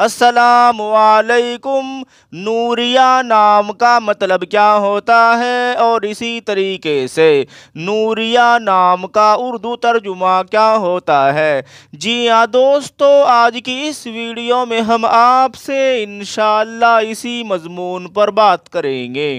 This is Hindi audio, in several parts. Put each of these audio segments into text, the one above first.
वालेकुम नूरिया नाम का मतलब क्या होता है और इसी तरीके से नूरिया नाम का उर्दू तर्जुमा क्या होता है जी हाँ दोस्तों आज की इस वीडियो में हम आपसे इन इसी मजमून पर बात करेंगे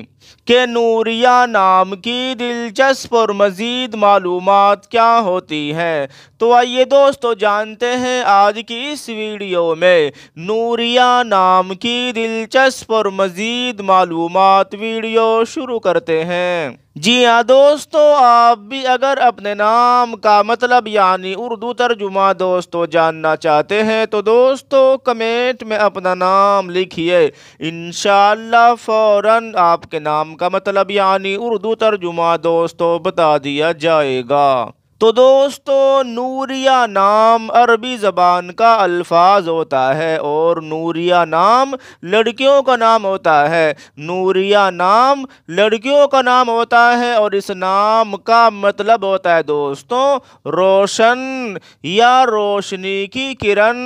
कि नूरिया नाम की दिलचस्प और मज़ीद मालूम क्या होती हैं तो आइए दोस्तों जानते हैं आज की इस वीडियो में नूरिया नाम की दिलचस्प और मज़ीद मालूम वीडियो शुरू करते हैं जी हाँ दोस्तों आप भी अगर अपने नाम का मतलब यानी उर्दू तर्जुमा दोस्तों जानना चाहते हैं तो दोस्तों कमेंट में अपना नाम लिखिए इन फ़ौर आपके नाम का मतलब यानी उर्दू तर्जुमा दोस्तों बता दिया जाएगा तो दोस्तों नूरिया नाम अरबी ज़बान का अल्फाज होता है और नूरिया नाम लड़कियों का नाम होता है नूरिया नाम लड़कियों का नाम होता है और इस नाम का मतलब होता है दोस्तों रोशन या रोशनी की किरण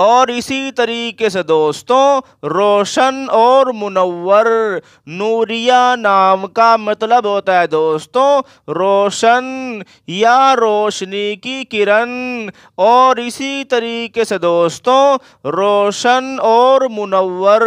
और इसी तरीके से दोस्तों रोशन और मुनवर नूरिया नाम का मतलब होता है दोस्तों रोशन या रोशनी की किरण और इसी तरीके से दोस्तों रोशन और मुनवर